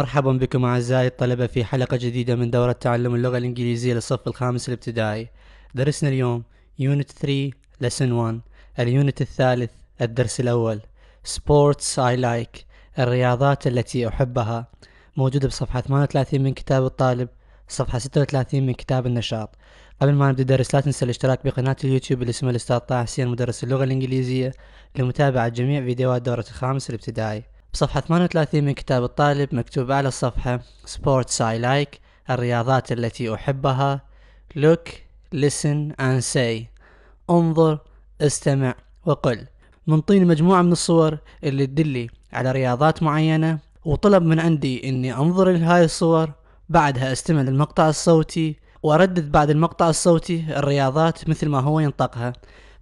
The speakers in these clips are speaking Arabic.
مرحبا بكم أعزائي الطلبة في حلقة جديدة من دورة تعلم اللغة الإنجليزية للصف الخامس الابتدائي درسنا اليوم يونت 3 لسن 1 اليونت الثالث الدرس الأول Sports I Like الرياضات التي أحبها موجودة بصفحة 38 من كتاب الطالب صفحة 36 من كتاب النشاط قبل ما نبدأ الدرس لا تنسى الاشتراك بقناة اليوتيوب اللي اسمها الأستاذ طه حسين مدرس اللغة الإنجليزية لمتابعة جميع فيديوهات دورة الخامس الابتدائي بصفحة 38 من كتاب الطالب مكتوب على الصفحة Sports I like الرياضات التي أحبها Look, listen and say انظر استمع وقل طين مجموعة من الصور اللي تدلي على رياضات معينة وطلب من عندي اني انظر لهاي الصور بعدها استمع للمقطع الصوتي واردد بعد المقطع الصوتي الرياضات مثل ما هو ينطقها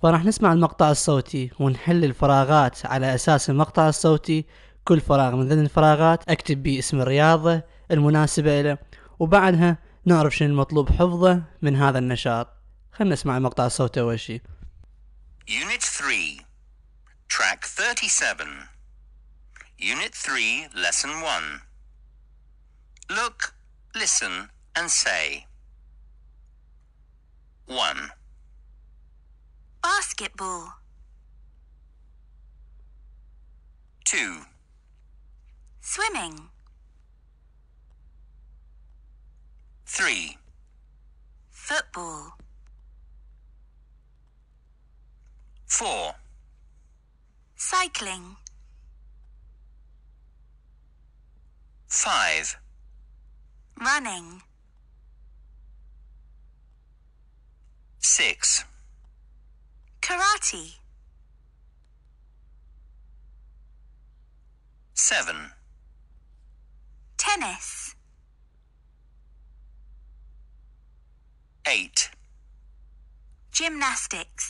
فراح نسمع المقطع الصوتي ونحل الفراغات على اساس المقطع الصوتي كل فراغ من ذن الفراغات اكتب بيه اسم الرياضة المناسبة له وبعدها نعرف شنو المطلوب حفظه من هذا النشاط خلنا نسمع المقطع الصوتي أول شيء Unit 3 Track 37 Unit 3 Lesson 1 Look, listen and say 1 Basketball 2 Swimming. 3. Football. 4. Cycling. 5. Running. 6. Karate. 7. tennis. Eight. Gymnastics.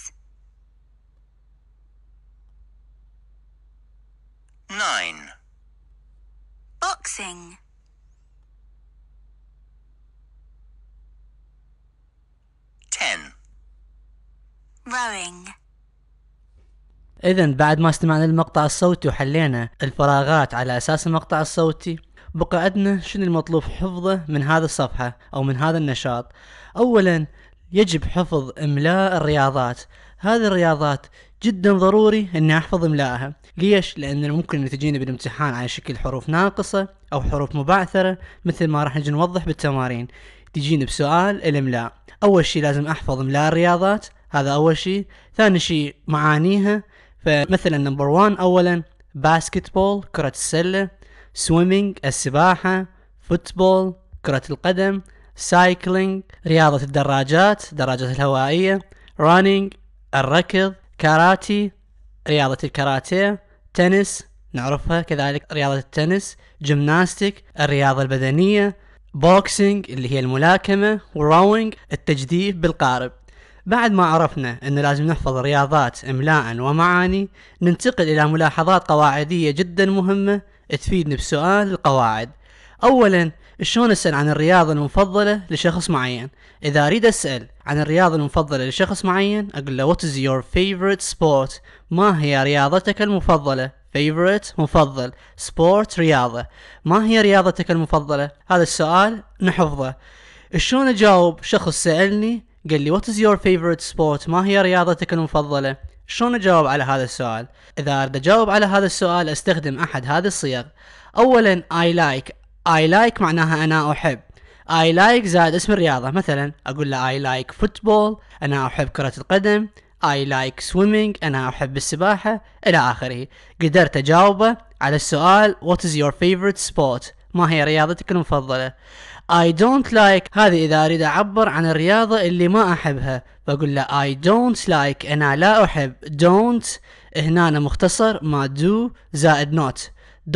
Nine. Boxing. Ten. Rowing. إذن بعد ما استمعنا للمقطع الصوتي وحلينا الفراغات على أساس المقطع الصوتي عندنا شنو المطلوب حفظه من هذا الصفحة أو من هذا النشاط أولا يجب حفظ إملاء الرياضات هذه الرياضات جدا ضروري اني احفظ املائها ليش لان ممكن تجيني بالامتحان على شكل حروف ناقصة او حروف مبعثرة مثل ما راح نجي نوضح بالتمارين تجيني بسؤال الاملاء اول شيء لازم احفظ املاء الرياضات هذا اول شيء ثاني شيء معانيها فمثلا نمبر 1 اولا باسكتبول كرة السلة سويمينج السباحة فوتبول كرة القدم سايكلينج رياضة الدراجات الدراجات الهوائية رانينج الركض كاراتي رياضة الكاراتيه تنس نعرفها كذلك رياضة التنس جمناستيك الرياضة البدنية بوكسينج اللي هي الملاكمة وراوينج التجديف بالقارب بعد ما عرفنا أنه لازم نحفظ الرياضات إملاء ومعاني ننتقل إلى ملاحظات قواعدية جدا مهمة تفيدني بسؤال القواعد اولا شلون اسال عن الرياضه المفضله لشخص معين اذا اريد اسال عن الرياضه المفضله لشخص معين اقول له what is your favorite sport ما هي رياضتك المفضله favorite مفضل sport رياضه ما هي رياضتك المفضله هذا السؤال نحفظه شلون اجاوب شخص سالني قال لي what is your favorite sport ما هي رياضتك المفضله شلون اجاوب على هذا السؤال اذا اريد اجاوب على هذا السؤال استخدم احد هذه الصيغ اولا I like I like معناها انا احب I like زائد اسم الرياضة مثلا اقول له I like football انا احب كرة القدم I like swimming أنا أحب السباحة إلى آخره قدرت أجاوبه على السؤال What is your favorite sport ما هي رياضتك المفضلة I don't like هذه إذا أريد أعبر عن الرياضة اللي ما أحبها بقول له I don't like أنا لا أحب don't هنا أنا مختصر ما do زائد not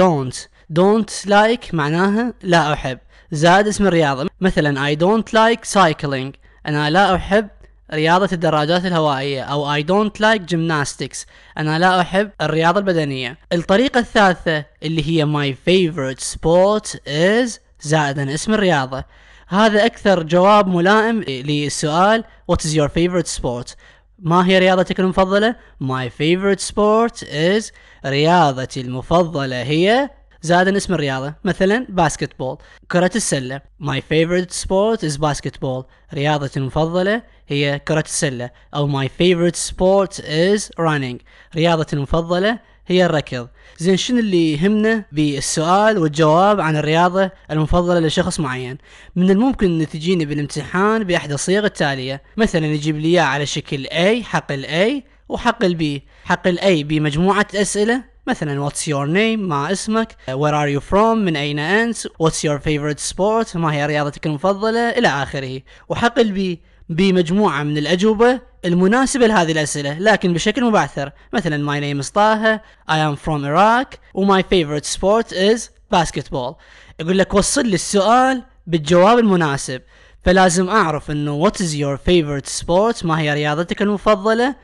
don't don't like معناها لا أحب زائد اسم الرياضة مثلا I don't like cycling أنا لا أحب رياضة الدراجات الهوائية أو I don't like gymnastics أنا لا أحب الرياضة البدنية الطريقة الثالثة اللي هي my favorite sport is زائدا اسم الرياضة هذا أكثر جواب ملائم للسؤال what is your favorite sport ما هي رياضتك المفضلة؟ My favorite sport is رياضتي المفضلة هي زاد اسم الرياضة مثلا باسكت بول كرة السلة ماي favorite از باسكت بول رياضتي المفضلة هي كرة السلة أو ماي favorite سبورت از رانينج رياضتي المفضلة هي الركض زين شنو اللي يهمنا بالسؤال والجواب عن الرياضة المفضلة لشخص معين من الممكن أن تجيني بالامتحان باحدى الصيغ التالية مثلا يجيب لي إياه على شكل A حق ال A وحق ال B حق ال A بمجموعة أسئلة مثلا واتس يور نيم ما اسمك وير ار يو فروم من اين انت واتس يور فيفورت سبورت ما هي رياضتك المفضله الى اخره وحقل بي بمجموعه من الاجوبه المناسبه لهذه الاسئله لكن بشكل مبعثر مثلا ماي نيم از طه اي ام فروم Iraq وماي فيفورت سبورت از باسكتبول يقول لك وصل لي السؤال بالجواب المناسب فلازم اعرف انه وات از يور فيفورت سبورت ما هي رياضتك المفضله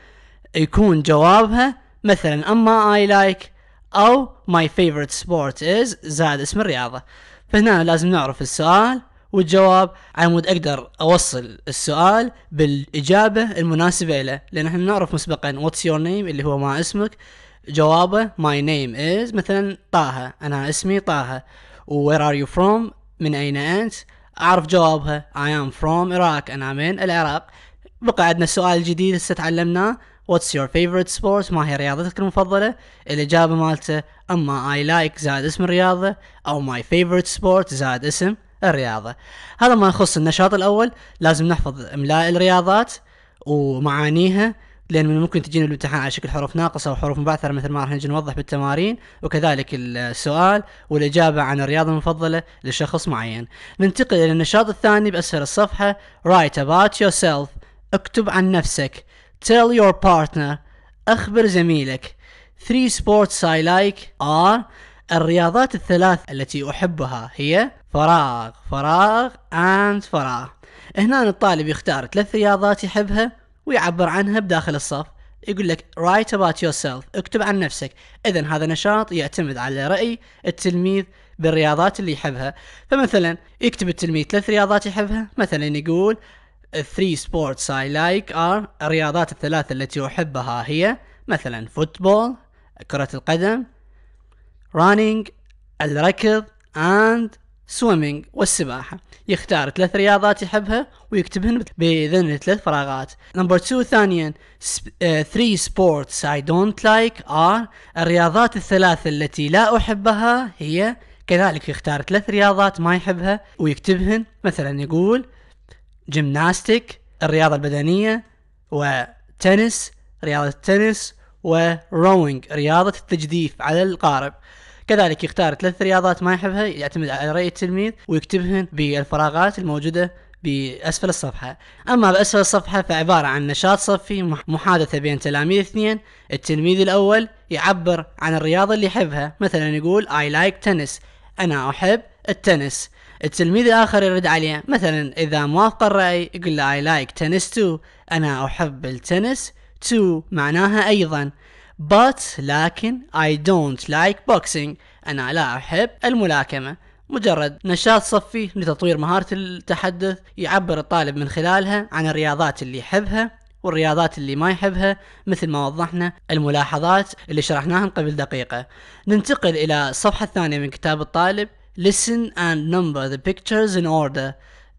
يكون جوابها مثلا اما اي لايك او ماي فيفورت سبورت از زائد اسم الرياضه فهنا لازم نعرف السؤال والجواب على مود اقدر اوصل السؤال بالاجابه المناسبه له لان احنا نعرف مسبقا واتس يور نيم اللي هو ما اسمك جوابه ماي نيم از مثلا طه انا اسمي طه وير ار يو فروم من اين انت اعرف جوابها اي ام فروم عراق انا من العراق بقى عندنا سؤال جديد هسه تعلمناه واتس يور فيفورت سبورت ما هي رياضتك المفضله الاجابه مالته اما اي لايك زائد اسم الرياضه او ماي فيفورت سبورت زائد اسم الرياضه هذا ما يخص النشاط الاول لازم نحفظ املاء الرياضات ومعانيها لان من ممكن تجينا الامتحان على شكل حروف ناقصه أو حروف مبعثره مثل ما راح نجي نوضح بالتمارين وكذلك السؤال والاجابه عن الرياضه المفضله لشخص معين. ننتقل الى النشاط الثاني باسفل الصفحه write about yourself اكتب عن نفسك tell your partner أخبر زميلك three sports I like are الرياضات الثلاث التي أحبها هي فراغ فراغ and فراغ هنا الطالب يختار ثلاث رياضات يحبها ويعبر عنها بداخل الصف يقول لك write about yourself اكتب عن نفسك اذا هذا نشاط يعتمد على رأي التلميذ بالرياضات اللي يحبها فمثلا يكتب التلميذ ثلاث رياضات يحبها مثلا يقول three sports I like are الرياضات الثلاثة التي أحبها هي مثلا فوتبول كرة القدم running الركض and swimming والسباحة يختار ثلاث رياضات يحبها ويكتبهن بذن ثلاث فراغات نمبر 2 ثانيا 3 uh, sports I don't like are الرياضات الثلاثة التي لا أحبها هي كذلك يختار ثلاث رياضات ما يحبها ويكتبهن مثلا يقول جيمناستيك الرياضة البدنية وتنس رياضة التنس وروينج رياضة التجديف على القارب كذلك يختار ثلاث رياضات ما يحبها يعتمد على رأي التلميذ ويكتبهن بالفراغات الموجودة بأسفل الصفحة أما بأسفل الصفحة فعبارة عن نشاط صفي محادثة بين تلاميذ اثنين التلميذ الأول يعبر عن الرياضة اللي يحبها مثلا يقول I like tennis أنا أحب التنس التلميذ الآخر يرد عليه مثلا إذا موافق الرأي يقول له I like tennis too أنا أحب التنس too معناها أيضا but لكن I don't like boxing أنا لا أحب الملاكمة مجرد نشاط صفي لتطوير مهارة التحدث يعبر الطالب من خلالها عن الرياضات اللي يحبها والرياضات اللي ما يحبها مثل ما وضحنا الملاحظات اللي شرحناها قبل دقيقة ننتقل إلى الصفحة الثانية من كتاب الطالب listen and number the pictures in order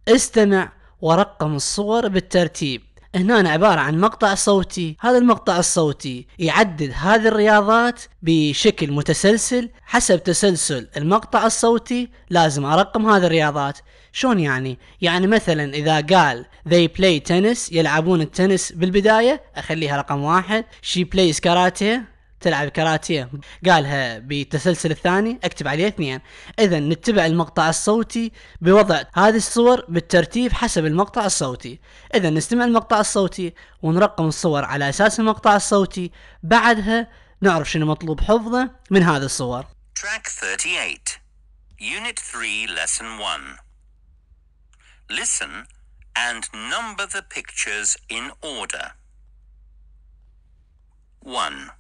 استمع ورقم الصور بالترتيب هنا أنا عبارة عن مقطع صوتي هذا المقطع الصوتي يعدد هذه الرياضات بشكل متسلسل حسب تسلسل المقطع الصوتي لازم أرقم هذه الرياضات شلون يعني؟ يعني مثلا إذا قال they play tennis يلعبون التنس بالبداية أخليها رقم واحد she plays karate تلعب كاراتيه قالها بالتسلسل الثاني اكتب عليه اثنين اذا نتبع المقطع الصوتي بوضع هذه الصور بالترتيب حسب المقطع الصوتي اذا نستمع المقطع الصوتي ونرقم الصور على اساس المقطع الصوتي بعدها نعرف شنو مطلوب حفظه من هذه الصور Track 38 Unit 3 Lesson 1 Listen and number the pictures in order 1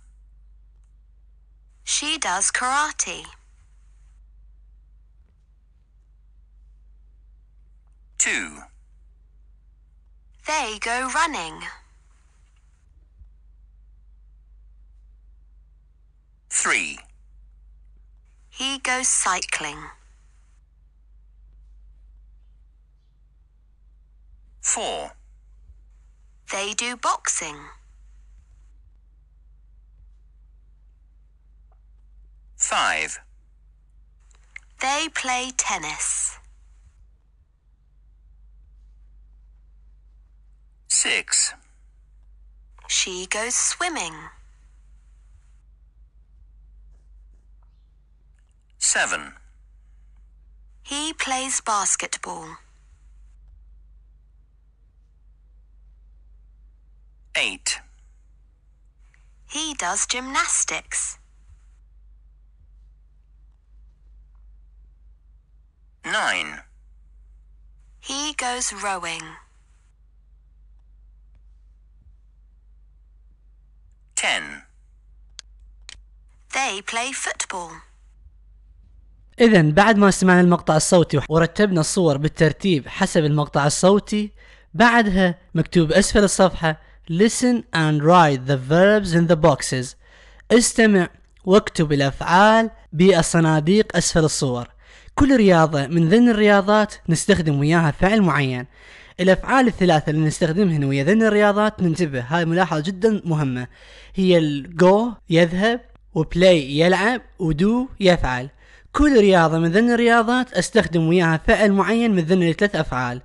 She does karate. Two. They go running. Three. He goes cycling. Four. They do boxing. 5. They play tennis. 6. She goes swimming. 7. He plays basketball. 8. He does gymnastics. 9. He goes rowing. 10. They play football. إذا بعد ما سمعنا المقطع الصوتي ورتبنا الصور بالترتيب حسب المقطع الصوتي بعدها مكتوب أسفل الصفحة Listen and write the verbs in the boxes استمع واكتب الأفعال بالصناديق أسفل الصور كل رياضة من ذن الرياضات نستخدم وياها فعل معين الأفعال الثلاثة اللي نستخدمهن ويا ذن الرياضات ننتبه هاي ملاحظة جدا مهمة هي الجو يذهب وبلاي يلعب ودو يفعل كل رياضة من ذن الرياضات استخدم وياها فعل معين من ذن الثلاث أفعال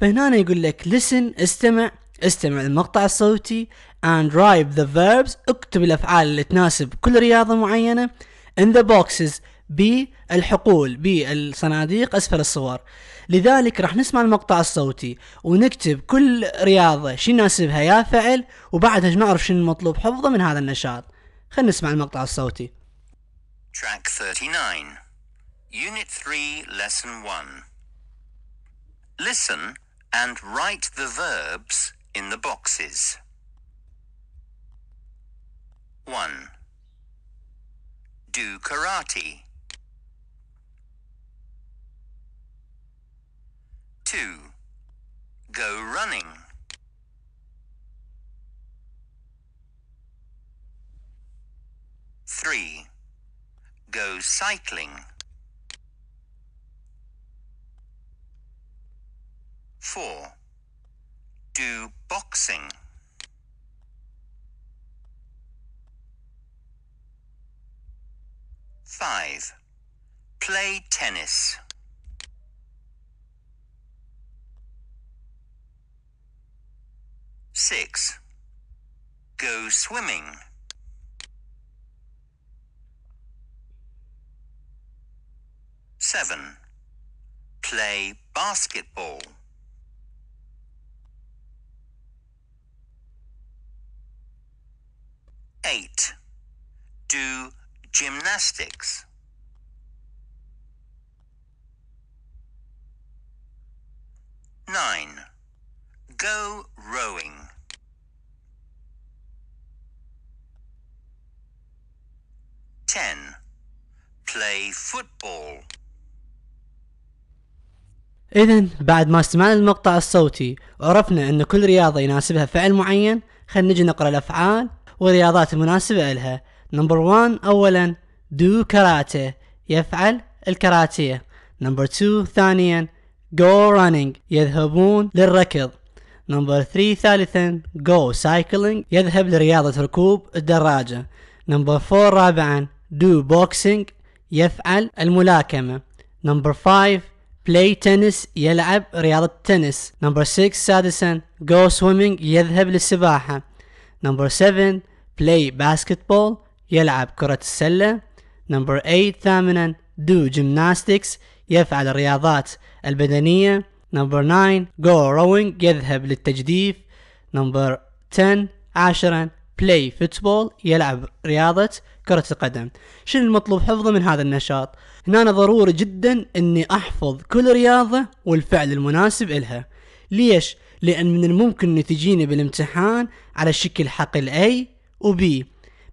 فهنا يقول لك listen استمع استمع للمقطع الصوتي and write the verbs اكتب الأفعال اللي تناسب كل رياضة معينة in the boxes بالحقول بالصناديق اسفل الصور لذلك راح نسمع المقطع الصوتي ونكتب كل رياضة شي يناسبها يا فعل وبعدها نعرف شنو المطلوب حفظه من هذا النشاط خلينا نسمع المقطع الصوتي Track 39 Unit 3 Lesson 1 Listen and write the verbs in the boxes. 1. Do karate. 2. Go running. Three. Go cycling. Four. Do boxing. Five. Play tennis. 6. Go swimming. Seven. Play basketball. Eight. Do gymnastics. Nine. Go rowing. Ten. Play football. إذا بعد ما استمعنا للمقطع الصوتي وعرفنا أن كل رياضة يناسبها فعل معين خلينا نجي نقرأ الأفعال والرياضات المناسبة لها نمبر 1 أولا دو كاراتيه يفعل الكاراتيه نمبر 2 ثانيا جو رانينج يذهبون للركض نمبر 3 ثالثا جو سايكلينج يذهب لرياضة ركوب الدراجة نمبر 4 رابعا دو بوكسينج يفعل الملاكمة نمبر 5 بلاي تنس يلعب رياضة التنس نمبر 6 سادسا جو سويمينج يذهب للسباحة نمبر 7 بلاي باسكتبول يلعب كرة السلة نمبر 8 ثامنا دو جيمناستكس يفعل الرياضات البدنية نمبر 9 جو روينج يذهب للتجديف نمبر 10 عشرا بلاي فوتبول يلعب رياضة كرة القدم شنو المطلوب حفظه من هذا النشاط هنا أنا ضروري جدا أني أحفظ كل رياضة والفعل المناسب إلها ليش؟ لأن من الممكن أن تجيني بالامتحان على شكل حقل A و B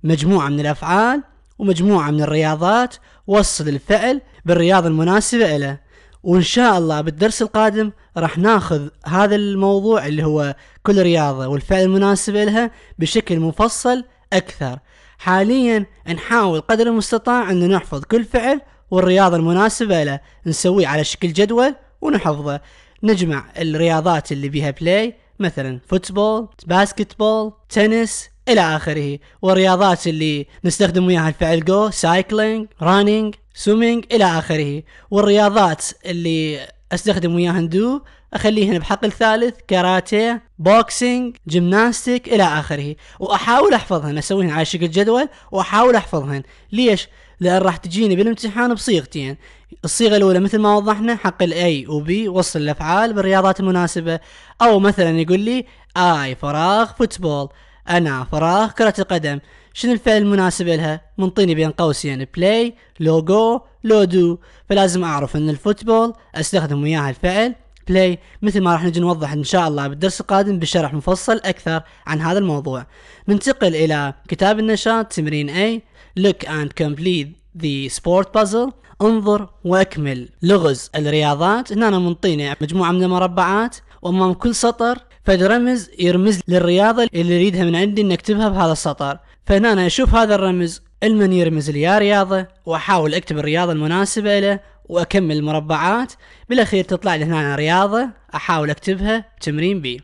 مجموعة من الأفعال ومجموعة من الرياضات وصل الفعل بالرياضة المناسبة له وان شاء الله بالدرس القادم راح ناخذ هذا الموضوع اللي هو كل رياضه والفعل المناسبه لها بشكل مفصل اكثر حاليا نحاول قدر المستطاع ان نحفظ كل فعل والرياضه المناسبه له نسويه على شكل جدول ونحفظه نجمع الرياضات اللي بيها بلاي مثلا فوتبول باسكتبول تنس الى اخره والرياضات اللي نستخدم وياها الفعل جو سايكلينج رانينج سومينج الى اخره والرياضات اللي استخدم وياهن دو اخليهن بحقل ثالث كاراتيه بوكسينج جيمناستيك الى اخره واحاول احفظهن اسويهن على شكل جدول واحاول احفظهن ليش لان راح تجيني بالامتحان بصيغتين الصيغه الاولى مثل ما وضحنا حق الاي وبي وصل الافعال بالرياضات المناسبه او مثلا يقول لي اي فراغ فوتبول أنا فراغ كرة القدم شنو الفعل المناسب لها منطيني بين قوسين يعني بلاي لو جو لو دو فلازم أعرف أن الفوتبول أستخدم وياها الفعل بلاي مثل ما راح نجي نوضح إن شاء الله بالدرس القادم بشرح مفصل أكثر عن هذا الموضوع ننتقل إلى كتاب النشاط تمرين A Look and complete the sport puzzle انظر واكمل لغز الرياضات هنا منطيني مجموعة من المربعات وامام كل سطر فالرمز يرمز للرياضة اللي يريدها من عندي ان اكتبها بهذا السطر فهنا أنا أشوف هذا الرمز المن يرمز لي يا رياضة وأحاول أكتب الرياضة المناسبة له وأكمل المربعات بالأخير تطلع لي هنا رياضة أحاول أكتبها تمرين بي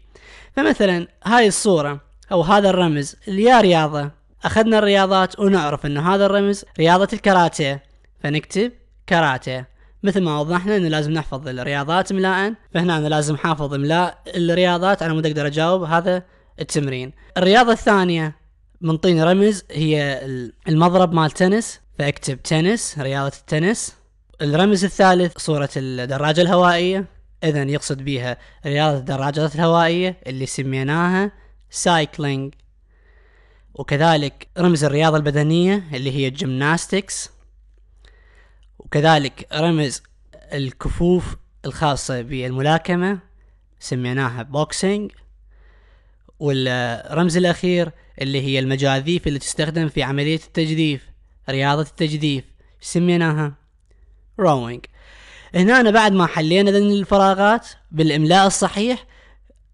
فمثلا هاي الصورة أو هذا الرمز اللي يا رياضة أخذنا الرياضات ونعرف أن هذا الرمز رياضة الكاراتيه فنكتب كاراتيه مثل ما وضحنا انه لازم نحفظ الرياضات املاء فهنا انا لازم حافظ املاء الرياضات على مود اقدر اجاوب هذا التمرين الرياضه الثانيه منطيني رمز هي المضرب مال تنس فاكتب تنس رياضه التنس الرمز الثالث صوره الدراجه الهوائيه اذا يقصد بها رياضه الدراجات الهوائيه اللي سميناها سايكلينج وكذلك رمز الرياضه البدنيه اللي هي الجمناستكس وكذلك رمز الكفوف الخاصة بالملاكمة سميناها بوكسينج والرمز الأخير اللي هي المجاذيف اللي تستخدم في عملية التجديف رياضة التجديف سميناها روينج هنا أنا بعد ما حلينا ذن الفراغات بالإملاء الصحيح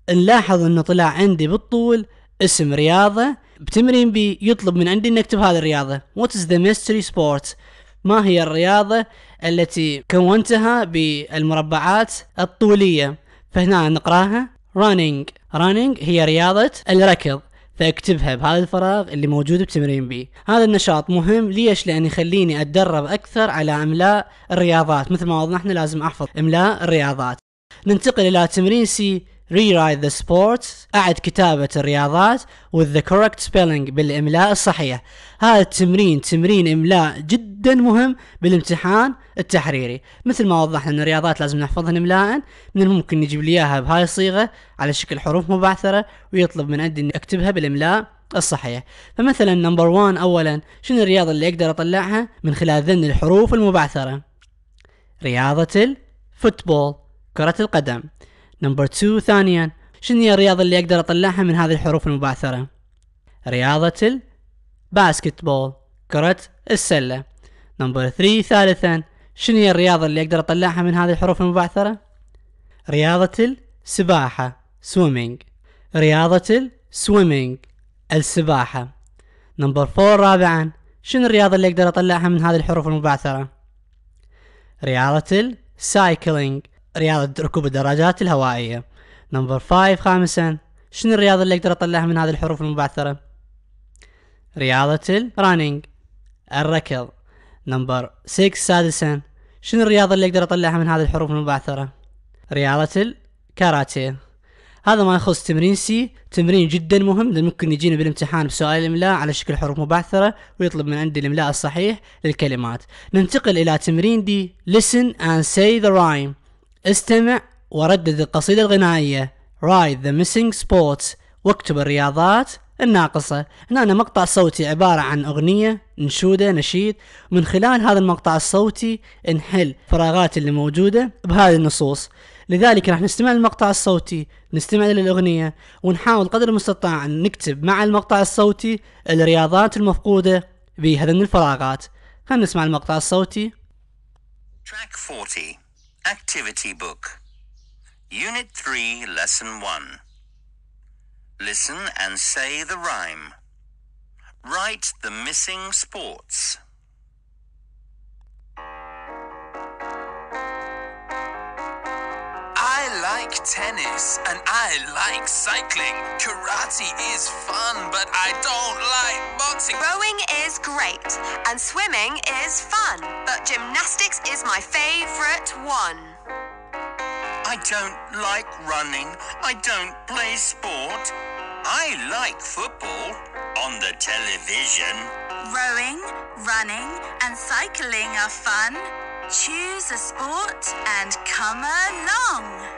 نلاحظ أنه طلع عندي بالطول اسم رياضة بتمرين بي يطلب من عندي أن أكتب هذه الرياضة What is the mystery sport ما هي الرياضة التي كونتها بالمربعات الطولية فهنا نقراها running running هي رياضة الركض فاكتبها بهذا الفراغ اللي موجود بتمرين بي هذا النشاط مهم ليش لان يخليني اتدرب اكثر على املاء الرياضات مثل ما وضحنا لازم احفظ املاء الرياضات ننتقل الى تمرين سي rewrite the sports أعد كتابة الرياضات with the correct spelling بالإملاء الصحيح هذا التمرين تمرين إملاء جدا مهم بالامتحان التحريري مثل ما وضحنا أن الرياضات لازم نحفظها إملاء من الممكن نجيب لي إياها بهاي الصيغة على شكل حروف مبعثرة ويطلب من عندي أني أكتبها بالإملاء الصحيح فمثلا نمبر 1 أولا شنو الرياضة اللي أقدر أطلعها من خلال ذن الحروف المبعثرة رياضة الفوتبول كرة القدم نمبر 2 ثانيا شنو هي الرياضة اللي أقدر أطلعها من هذه الحروف المبعثرة رياضة الباسكتبول كرة السلة نمبر 3 ثالثا شنو هي الرياضة اللي أقدر أطلعها من هذه الحروف المبعثرة رياضة السباحة سويمينج رياضة السويمينج السباحة نمبر 4 رابعا شنو الرياضة اللي أقدر أطلعها من هذه الحروف المبعثرة رياضة السايكلينج رياضة ركوب الدراجات الهوائية نمبر فايف خامسا شنو الرياضة اللي اقدر اطلعها من هذه الحروف المبعثرة رياضة الرانينج الركض نمبر 6 سادسا شنو الرياضة اللي اقدر اطلعها من هذه الحروف المبعثرة رياضة الكاراتيه هذا ما يخص تمرين سي تمرين جدا مهم لان ممكن يجينا بالامتحان بسؤال الاملاء على شكل حروف مبعثرة ويطلب من عندي الاملاء الصحيح للكلمات ننتقل الى تمرين دي listen and say the rhyme استمع وردد القصيدة الغنائية Ride the Missing Sports واكتب الرياضات الناقصة هنا أنا مقطع صوتي عبارة عن أغنية نشودة نشيد من خلال هذا المقطع الصوتي نحل فراغات اللي موجودة بهذه النصوص لذلك راح نستمع للمقطع الصوتي نستمع للأغنية ونحاول قدر المستطاع أن نكتب مع المقطع الصوتي الرياضات المفقودة بهذه الفراغات خلينا نسمع المقطع الصوتي Track 40 Activity Book Unit 3, Lesson 1 Listen and say the rhyme. Write the missing sports. like tennis and I like cycling. Karate is fun, but I don't like boxing. Rowing is great and swimming is fun, but gymnastics is my favorite one. I don't like running. I don't play sport. I like football on the television. Rowing, running, and cycling are fun. Choose a sport and come along.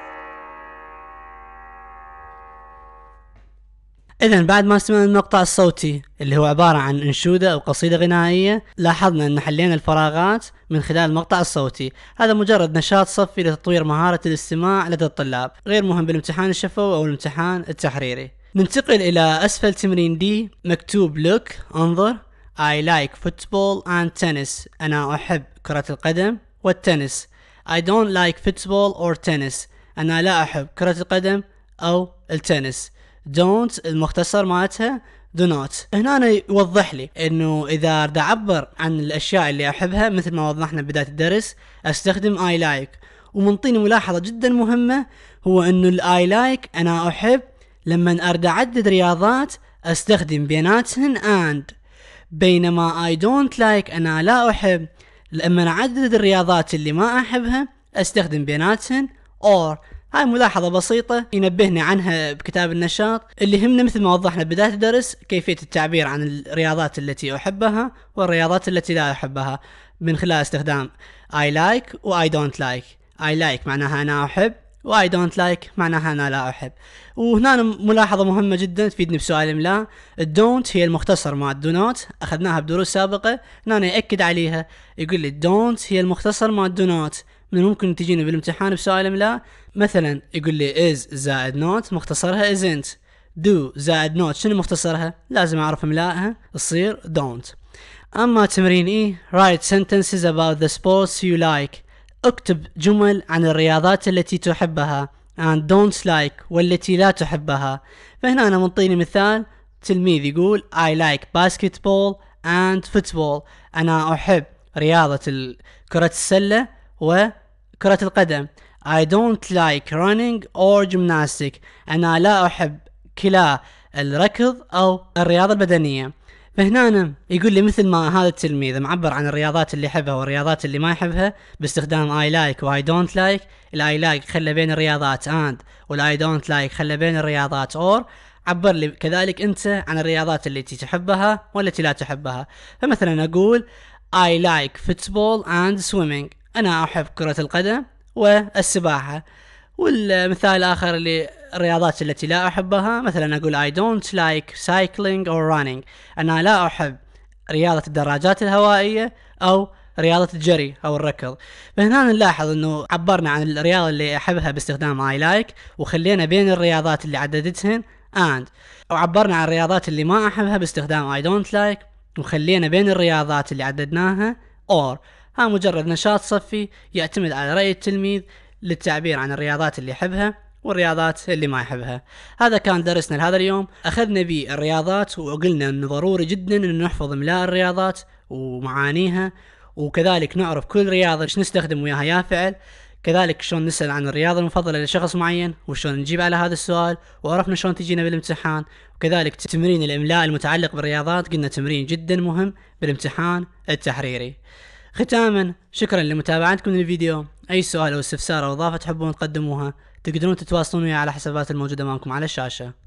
إذا بعد ما سمعنا المقطع الصوتي اللي هو عبارة عن أنشودة أو قصيدة غنائية لاحظنا أن حلينا الفراغات من خلال المقطع الصوتي هذا مجرد نشاط صفي لتطوير مهارة الاستماع لدى الطلاب غير مهم بالامتحان الشفوي أو الامتحان التحريري ننتقل إلى أسفل تمرين دي مكتوب لوك انظر I like football and tennis أنا أحب كرة القدم والتنس I don't like football or tennis أنا لا أحب كرة القدم أو التنس دونت المختصر مالتها دو نوت هنا أنا يوضح لي انه اذا اريد اعبر عن الاشياء اللي احبها مثل ما وضحنا بدايه الدرس استخدم اي لايك like. ومنطيني ملاحظه جدا مهمه هو انه الاي لايك like انا احب لما اريد اعدد رياضات استخدم بيناتهن اند بينما اي دونت لايك انا لا احب لما اعدد الرياضات اللي ما احبها استخدم بيناتهن اور هاي ملاحظة بسيطة ينبهنا عنها بكتاب النشاط اللي همنا مثل ما وضحنا بداية الدرس كيفية التعبير عن الرياضات التي أحبها والرياضات التي لا أحبها من خلال استخدام I like و I don't like I like معناها أنا أحب و I don't like معناها أنا لا أحب وهنا ملاحظة مهمة جدا تفيدني بسؤال إملاء don't هي المختصر مع do not أخذناها بدروس سابقة هنا يأكد عليها يقول لي don't هي المختصر مع do not من ممكن تجيني بالامتحان بسؤال املاء مثلا يقول لي از زائد نوت مختصرها ازنت دو زائد نوت شنو مختصرها لازم اعرف املائها تصير دونت اما تمرين اي e، write sentences about the sports you like اكتب جمل عن الرياضات التي تحبها and don't like والتي لا تحبها فهنا أنا منطيني مثال تلميذ يقول I like basketball and football أنا أحب رياضة كرة السلة وكرة القدم I don't like running or gymnastic أنا لا أحب كلا الركض أو الرياضة البدنية فهنا يقول لي مثل ما هذا التلميذ معبر عن الرياضات اللي يحبها والرياضات اللي ما يحبها باستخدام I like و I don't like ال I like خلى بين الرياضات and اند I don't like خلى بين الرياضات or عبر لي كذلك انت عن الرياضات التي تحبها والتي لا تحبها فمثلا اقول I like football and swimming أنا أحب كرة القدم والسباحة والمثال الآخر للرياضات التي لا أحبها مثلا أقول I don't like cycling or running أنا لا أحب رياضة الدراجات الهوائية أو رياضة الجري أو الركض فهنا نلاحظ أنه عبرنا عن الرياضة اللي أحبها باستخدام I like وخلينا بين الرياضات اللي عددتهن and أو عبرنا عن الرياضات اللي ما أحبها باستخدام I don't like وخلينا بين الرياضات اللي عددناها or ها مجرد نشاط صفي يعتمد على رأي التلميذ للتعبير عن الرياضات اللي يحبها والرياضات اللي ما يحبها هذا كان درسنا لهذا اليوم أخذنا به الرياضات وقلنا أنه ضروري جدا أن نحفظ إملاء الرياضات ومعانيها وكذلك نعرف كل رياضة ايش نستخدم وياها يا فعل كذلك شلون نسأل عن الرياضة المفضلة لشخص معين وشلون نجيب على هذا السؤال وعرفنا شلون تجينا بالامتحان وكذلك تمرين الإملاء المتعلق بالرياضات قلنا تمرين جدا مهم بالامتحان التحريري ختاما شكرا لمتابعتكم للفيديو اي سؤال او استفسار او اضافه تحبون تقدموها تقدرون تتواصلون وياي على حسابات الموجوده امامكم على الشاشه